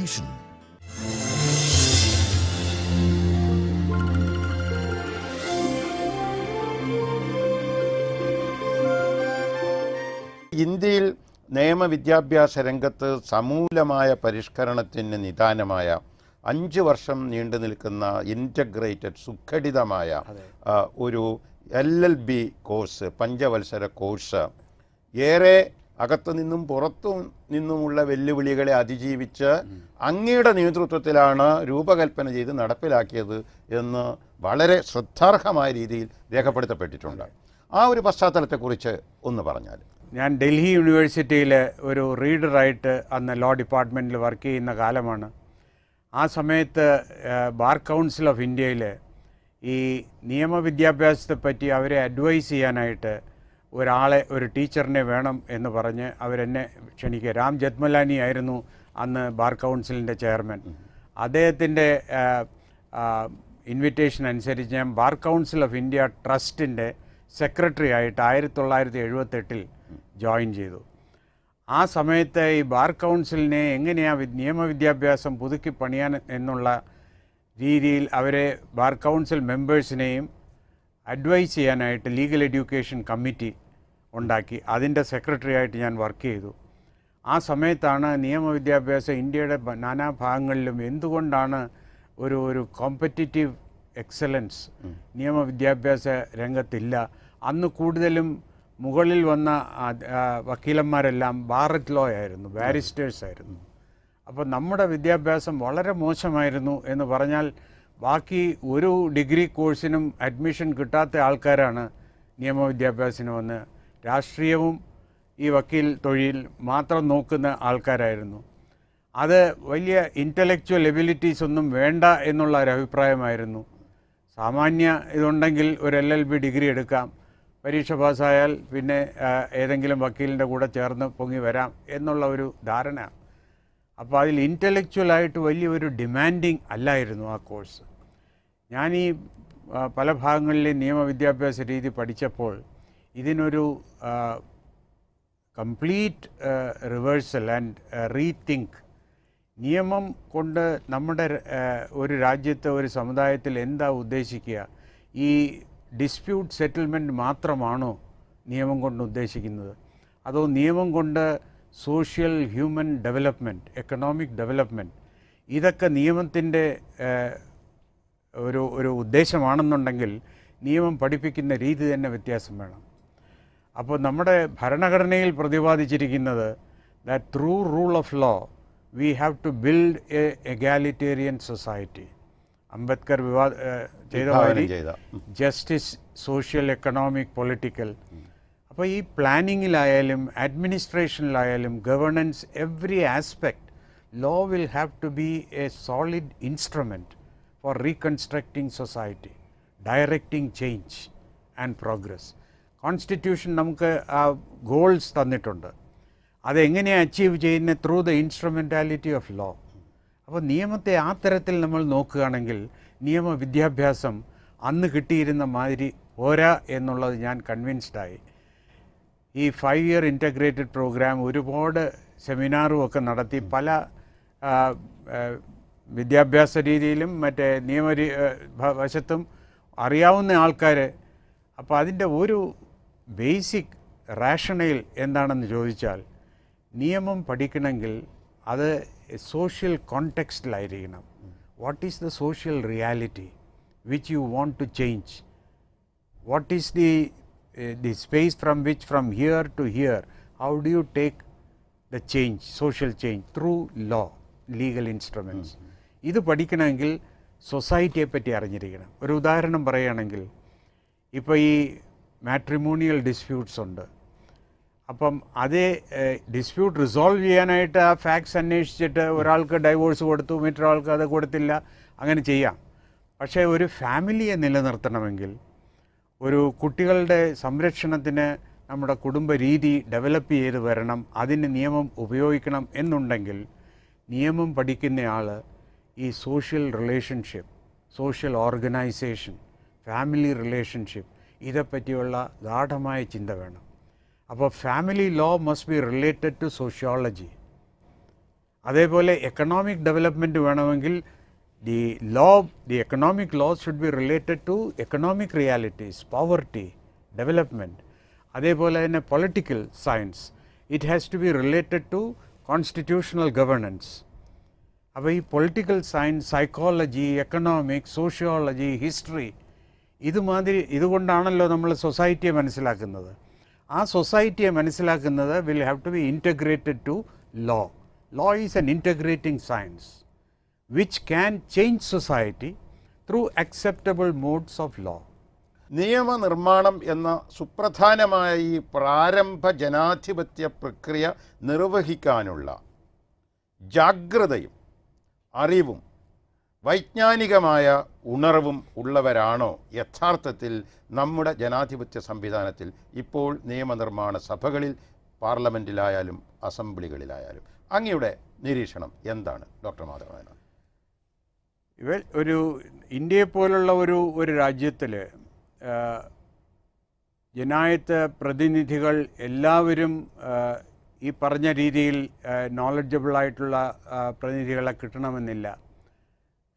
nation. ഇന്ത്യയിൽ നിയമവിദ്യാഭ്യാസ രംഗത്ത് സമൂലമായ പരിഷ്കരണത്തിന് നിദാനമായ അഞ്ച് വർഷം നീണ്ടു നിൽക്കുന്ന ഇൻറ്റഗ്രേറ്റഡ് സുഘടിതമായ ഒരു എൽ എൽ ബി കോഴ്സ് പഞ്ചവത്സര കോഴ്സ് ഏറെ അകത്തു നിന്നും പുറത്തു നിന്നുമുള്ള വെല്ലുവിളികളെ അതിജീവിച്ച് അങ്ങയുടെ നേതൃത്വത്തിലാണ് രൂപകൽപ്പന ചെയ്ത് നടപ്പിലാക്കിയത് എന്ന് വളരെ ശ്രദ്ധാർഹമായ രീതിയിൽ രേഖപ്പെടുത്തപ്പെട്ടിട്ടുണ്ട് ആ ഒരു പശ്ചാത്തലത്തെക്കുറിച്ച് ഒന്ന് പറഞ്ഞാൽ ഞാൻ ഡൽഹി യൂണിവേഴ്സിറ്റിയിൽ ഒരു റീഡറായിട്ട് അന്ന് ലോ ഡിപ്പാർട്ട്മെൻറ്റിൽ വർക്ക് ചെയ്യുന്ന കാലമാണ് ആ സമയത്ത് ബാർ കൗൺസിൽ ഓഫ് ഇന്ത്യയിൽ ഈ നിയമവിദ്യാഭ്യാസത്തെ പറ്റി അവരെ അഡ്വൈസ് ചെയ്യാനായിട്ട് ഒരാളെ ഒരു ടീച്ചറിനെ വേണം എന്ന് പറഞ്ഞ് അവരെന്നെ ക്ഷണിക്കുക രാം ജത്മലാനി ആയിരുന്നു അന്ന് ബാർ കൗൺസിലിൻ്റെ ചെയർമാൻ അദ്ദേഹത്തിൻ്റെ ഇൻവിറ്റേഷൻ അനുസരിച്ച് ഞാൻ ബാർ കൗൺസിൽ ഓഫ് ഇന്ത്യ ട്രസ്റ്റിൻ്റെ സെക്രട്ടറി ആയിട്ട് ആയിരത്തി തൊള്ളായിരത്തി എഴുപത്തെട്ടിൽ ജോയിൻ ചെയ്തു ആ സമയത്ത് ഈ ബാർ കൗൺസിലിനെ എങ്ങനെയാണ് നിയമവിദ്യാഭ്യാസം പുതുക്കി പണിയാൻ എന്നുള്ള രീതിയിൽ അവരെ ബാർ കൗൺസിൽ മെമ്പേഴ്സിനെയും അഡ്വൈസ് ചെയ്യാനായിട്ട് ലീഗൽ എഡ്യൂക്കേഷൻ കമ്മിറ്റി ഉണ്ടാക്കി അതിൻ്റെ സെക്രട്ടറി ആയിട്ട് ഞാൻ വർക്ക് ചെയ്തു ആ സമയത്താണ് നിയമവിദ്യാഭ്യാസം ഇന്ത്യയുടെ നാനാ ഭാഗങ്ങളിലും എന്തുകൊണ്ടാണ് ഒരു ഒരു കോമ്പറ്റിറ്റീവ് എക്സലൻസ് നിയമവിദ്യാഭ്യാസ രംഗത്തില്ല അന്ന് കൂടുതലും മുകളിൽ വന്ന വക്കീലന്മാരെല്ലാം ബാററ്റ് ലോ ആയിരുന്നു ബാരിസ്റ്റേഴ്സ് ആയിരുന്നു അപ്പോൾ നമ്മുടെ വിദ്യാഭ്യാസം വളരെ മോശമായിരുന്നു എന്ന് പറഞ്ഞാൽ ബാക്കി ഒരു ഡിഗ്രി കോഴ്സിനും അഡ്മിഷൻ കിട്ടാത്ത ആൾക്കാരാണ് നിയമവിദ്യാഭ്യാസത്തിന് വന്ന് രാഷ്ട്രീയവും ഈ വക്കീൽ തൊഴിൽ മാത്രം നോക്കുന്ന ആൾക്കാരായിരുന്നു അത് വലിയ ഇൻ്റലക്ച്വൽ എബിലിറ്റീസ് ഒന്നും വേണ്ട എന്നുള്ള ഒരു അഭിപ്രായമായിരുന്നു സാമാന്യ ഇതുണ്ടെങ്കിൽ ഒരു എൽ എൽ ബി ഡിഗ്രി എടുക്കാം പരീക്ഷ പാസ്സായാൽ പിന്നെ ഏതെങ്കിലും വക്കീലിൻ്റെ കൂടെ ചേർന്ന് പൊങ്ങി വരാം എന്നുള്ള ഒരു ധാരണ അപ്പോൾ അതിൽ ഇൻ്റലക്ച്വലായിട്ട് വലിയൊരു ഡിമാൻഡിങ് അല്ലായിരുന്നു ആ കോഴ്സ് ഞാൻ ഈ പല ഭാഗങ്ങളിലെ നിയമവിദ്യാഭ്യാസ രീതി പഠിച്ചപ്പോൾ ഇതിനൊരു കംപ്ലീറ്റ് റിവേഴ്സൽ ആൻഡ് റീതിങ്ക് നിയമം കൊണ്ട് നമ്മുടെ ഒരു രാജ്യത്തെ ഒരു സമുദായത്തിൽ എന്താ ഉദ്ദേശിക്കുക ഈ ഡിസ്പ്യൂട്ട് സെറ്റിൽമെൻറ്റ് മാത്രമാണോ നിയമം കൊണ്ട് ഉദ്ദേശിക്കുന്നത് അതോ നിയമം കൊണ്ട് social human development economic development ഇതൊക്കെ നിയമത്തിൻ്റെ ഒരു ഒരു ഉദ്ദേശമാണെന്നുണ്ടെങ്കിൽ നിയമം പഠിപ്പിക്കുന്ന രീതി തന്നെ വ്യത്യാസം വേണം അപ്പോൾ നമ്മുടെ ഭരണഘടനയിൽ പ്രതിപാദിച്ചിരിക്കുന്നത് that through rule of law we have to build a egalitarian society Ambedkar വിവാദ ചെയ്ത ജസ്റ്റിസ് സോഷ്യൽ എക്കണോമിക് പൊളിറ്റിക്കൽ അപ്പോൾ ഈ പ്ലാനിങ്ങിലായാലും അഡ്മിനിസ്ട്രേഷനിലായാലും governance every aspect law will have to be a solid instrument for reconstructing society, directing change and progress. Constitution നമുക്ക് ആ goals തന്നിട്ടുണ്ട് അതെങ്ങനെയാണ് അച്ചീവ് ചെയ്യുന്നത് through the instrumentality of law അപ്പോൾ നിയമത്തെ ആ തരത്തിൽ നമ്മൾ നോക്കുകയാണെങ്കിൽ നിയമ വിദ്യാഭ്യാസം അന്ന് കിട്ടിയിരുന്ന മാതിരി പോരാ എന്നുള്ളത് ഞാൻ കൺവിൻസ്ഡായി ഈ ഫൈവ് ഇയർ ഇൻറ്റഗ്രേറ്റഡ് പ്രോഗ്രാം ഒരുപാട് സെമിനാറും ഒക്കെ നടത്തി പല വിദ്യാഭ്യാസ രീതിയിലും മറ്റേ നിയമ വശത്തും അറിയാവുന്ന ആൾക്കാർ അപ്പോൾ അതിൻ്റെ ഒരു ബേസിക് റാഷണയിൽ എന്താണെന്ന് ചോദിച്ചാൽ നിയമം പഠിക്കണമെങ്കിൽ അത് സോഷ്യൽ കോണ്ടെക്സ്റ്റിലായിരിക്കണം what is the social reality which you want to change what is the the space from which from here to here how do you take the change social change through law legal instruments ഇത് പഠിക്കണമെങ്കിൽ സൊസൈറ്റിയെ പറ്റി അറിഞ്ഞിരിക്കണം ഒരു ഉദാഹരണം പറയുകയാണെങ്കിൽ ഇപ്പോൾ ഈ matrimonial disputes ഉണ്ട് അപ്പം അതേ ഡിസ്പ്യൂട്ട് റിസോൾവ് ചെയ്യാനായിട്ട് ആ ഫാക്ട്സ് അന്വേഷിച്ചിട്ട് ഒരാൾക്ക് ഡൈവോഴ്സ് കൊടുത്തു മറ്റൊരാൾക്ക് അത് കൊടുത്തില്ല അങ്ങനെ ചെയ്യാം പക്ഷേ ഒരു ഫാമിലിയെ നിലനിർത്തണമെങ്കിൽ ഒരു കുട്ടികളുടെ സംരക്ഷണത്തിന് നമ്മുടെ കുടുംബ രീതി ഡെവലപ്പ് ചെയ്ത് വരണം അതിന് നിയമം ഉപയോഗിക്കണം എന്നുണ്ടെങ്കിൽ നിയമം പഠിക്കുന്നയാൾ ఈ social relationship social organisation family relationship ഇതേപ്പറ്റിയുള്ള ഗാഠമായ ചിന്ത വേണം അപ്പോൾ family law must be related to sociology അതേപോലെ എക്കണോമിക് ഡെവലപ്മെൻറ്റ് വേണമെങ്കിൽ the law the economic laws should be related to economic realities poverty development അതേപോലെ തന്നെ political science it has to be related to constitutional governance അപ്പോൾ ഈ political science psychology economic sociology history ഇതുമാതിരി ഇതുകൊണ്ടാണല്ലോ നമ്മൾ സൊസൈറ്റിയെ മനസ്സിലാക്കുന്നത് ആ സൊസൈറ്റിയെ മനസ്സിലാക്കുന്നത് will have to B integrated to law law is an integrating science which can change society through acceptable modes of law നിയമനിർമ്മാണം എന്ന സുപ്രധാനമായ ഈ പ്രാരംഭ ജനാധിപത്യ പ്രക്രിയ നിർവഹിക്കാനുള്ള ജാഗ്രതയും അറിവും വൈജ്ഞാനികമായ ഉണർവും ഉള്ളവരാണോ യഥാർത്ഥത്തിൽ നമ്മുടെ ജനാധിപത്യ സംവിധാനത്തിൽ ഇപ്പോൾ നിയമനിർമ്മാണ സഭകളിൽ പാർലമെൻറ്റിലായാലും അസംബ്ലികളിലായാലും അങ്ങയുടെ നിരീക്ഷണം എന്താണ് ഡോക്ടർ മാധവനാരായണൻ ഇവ ഒരു ഇന്ത്യയെ പോലുള്ള ഒരു ഒരു രാജ്യത്തിൽ ജനായത്ത് പ്രതിനിധികൾ എല്ലാവരും ഈ പറഞ്ഞ രീതിയിൽ നോളജബിളായിട്ടുള്ള പ്രതിനിധികളെ കിട്ടണമെന്നില്ല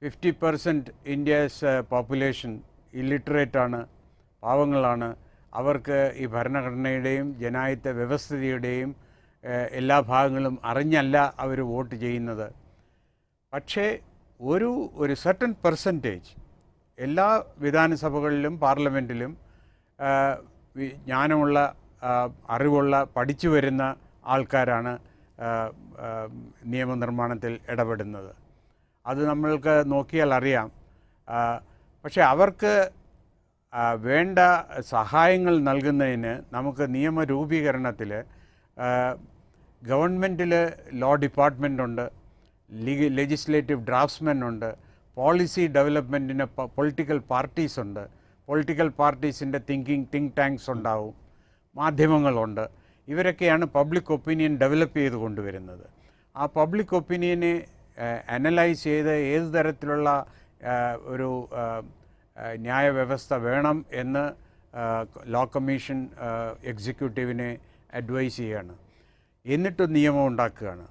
ഫിഫ്റ്റി പെർസെൻറ്റ് ഇന്ത്യസ് പോപ്പുലേഷൻ ഇല്ലിറ്ററേറ്റാണ് പാവങ്ങളാണ് അവർക്ക് ഈ ഭരണഘടനയുടെയും ജനായത്ത വ്യവസ്ഥിതിയുടെയും എല്ലാ ഭാഗങ്ങളും അറിഞ്ഞല്ല അവർ വോട്ട് ചെയ്യുന്നത് പക്ഷേ ഒരു ഒരു സർട്ടൻ പെർസെൻറ്റേജ് എല്ലാ വിധാനസഭകളിലും പാർലമെൻറ്റിലും ജ്ഞാനമുള്ള അറിവുള്ള പഠിച്ചു വരുന്ന ആൾക്കാരാണ് നിയമനിർമ്മാണത്തിൽ ഇടപെടുന്നത് അത് നമ്മൾക്ക് നോക്കിയാൽ അറിയാം പക്ഷേ അവർക്ക് വേണ്ട സഹായങ്ങൾ നൽകുന്നതിന് നമുക്ക് നിയമരൂപീകരണത്തിൽ ഗവൺമെൻറ്റിൽ ലോ ഡിപ്പാർട്ട്മെൻ്റ് ഉണ്ട് ലീഗ് ലെജിസ്ലേറ്റീവ് ഡ്രാഫ്റ്റ്സ്മെൻ ഉണ്ട് പോളിസി ഡെവലപ്മെൻറ്റിന് പൊളിറ്റിക്കൽ പാർട്ടീസ് ഉണ്ട് പൊളിറ്റിക്കൽ പാർട്ടീസിൻ്റെ തിങ്കിങ് തിങ്ക് ടാങ്ക്സ് ഉണ്ടാവും മാധ്യമങ്ങളുണ്ട് ഇവരൊക്കെയാണ് പബ്ലിക് ഒപ്പീനിയൻ ഡെവലപ്പ് ചെയ്ത് കൊണ്ടുവരുന്നത് ആ പബ്ലിക് ഒപ്പീനിയനെ അനലൈസ് ചെയ്ത് ഏത് തരത്തിലുള്ള ഒരു ന്യായവ്യവസ്ഥ വേണം എന്ന് ലോ കമ്മീഷൻ എക്സിക്യൂട്ടീവിനെ അഡ്വൈസ് ചെയ്യുകയാണ് എന്നിട്ട് നിയമം ഉണ്ടാക്കുകയാണ്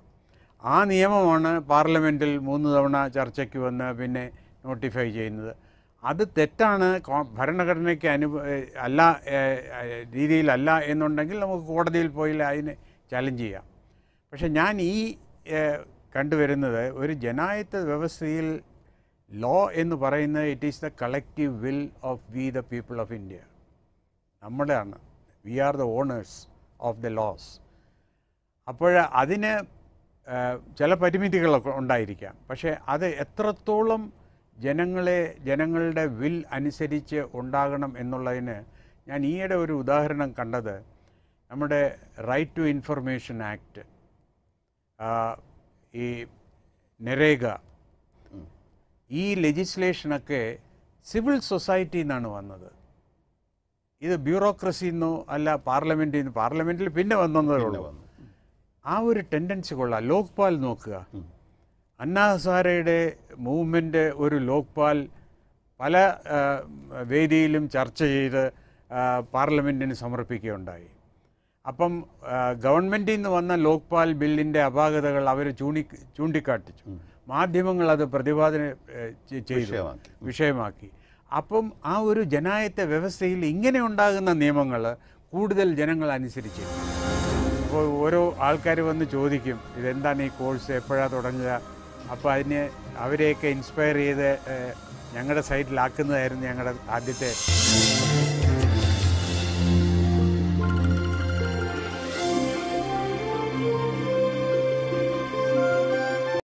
ആ നിയമമാണ് പാർലമെൻറ്റിൽ മൂന്ന് തവണ ചർച്ചയ്ക്ക് വന്ന് പിന്നെ നോട്ടിഫൈ ചെയ്യുന്നത് അത് തെറ്റാണ് ഭരണഘടനയ്ക്ക് അനു അല്ല രീതിയിലല്ല എന്നുണ്ടെങ്കിൽ നമുക്ക് കോടതിയിൽ പോയി അതിന് ചലഞ്ച് ചെയ്യാം പക്ഷെ ഞാൻ ഈ കണ്ടുവരുന്നത് ഒരു ജനായത്ത് വ്യവസ്ഥയിൽ ലോ എന്ന് പറയുന്നത് it is the collective will of we the people of India നമ്മളാണ് we are the owners of the laws അപ്പോൾ അതിന് ചില പരിമിതികളൊക്കെ ഉണ്ടായിരിക്കാം പക്ഷേ അത് എത്രത്തോളം ജനങ്ങളെ ജനങ്ങളുടെ വിൽ അനുസരിച്ച് ഉണ്ടാകണം എന്നുള്ളതിന് ഞാൻ ഈയിടെ ഒരു ഉദാഹരണം കണ്ടത് നമ്മുടെ റൈറ്റ് ടു ഇൻഫർമേഷൻ ആക്ട് ഈ നെരേഗ ഈ ലെജിസ്ലേഷനൊക്കെ സിവിൽ സൊസൈറ്റിയിൽ നിന്നാണ് വന്നത് ഇത് ബ്യൂറോക്രസിയിൽ നിന്നോ അല്ല പാർലമെൻറ്റിൽ നിന്ന് പാർലമെൻറ്റിൽ പിന്നെ വന്നതേ ഉള്ളൂ ആ ഒരു ടെൻഡൻസി കൊള്ളാം ലോക്പാൽ നോക്കുക അന്നാ ഹസാരയുടെ മൂവ്മെൻ്റ് ഒരു ലോക്പാൽ പല വേദിയിലും ചർച്ച ചെയ്ത് പാർലമെൻറ്റിന് സമർപ്പിക്കുകയുണ്ടായി അപ്പം ഗവൺമെൻറ്റിൽ നിന്ന് വന്ന ലോക്പാൽ ബില്ലിൻ്റെ അപാകതകൾ അവർ ചൂണ്ടി ചൂണ്ടിക്കാട്ടിച്ചു മാധ്യമങ്ങൾ അത് പ്രതിപാദന ചെയ്തു വിഷയമാക്കി അപ്പം ആ ഒരു ജനായത്തെ വ്യവസ്ഥയിൽ ഇങ്ങനെ ഉണ്ടാകുന്ന നിയമങ്ങൾ കൂടുതൽ ജനങ്ങൾ അനുസരിച്ച് ഇപ്പോൾ ഓരോ ആൾക്കാർ വന്ന് ചോദിക്കും ഇതെന്താണ് ഈ കോഴ്സ് എപ്പോഴാണ് തുടങ്ങുക അപ്പോൾ അതിന് അവരെയൊക്കെ ഇൻസ്പയർ ചെയ്ത് ഞങ്ങളുടെ സൈറ്റിലാക്കുന്നതായിരുന്നു ഞങ്ങളുടെ ആദ്യത്തെ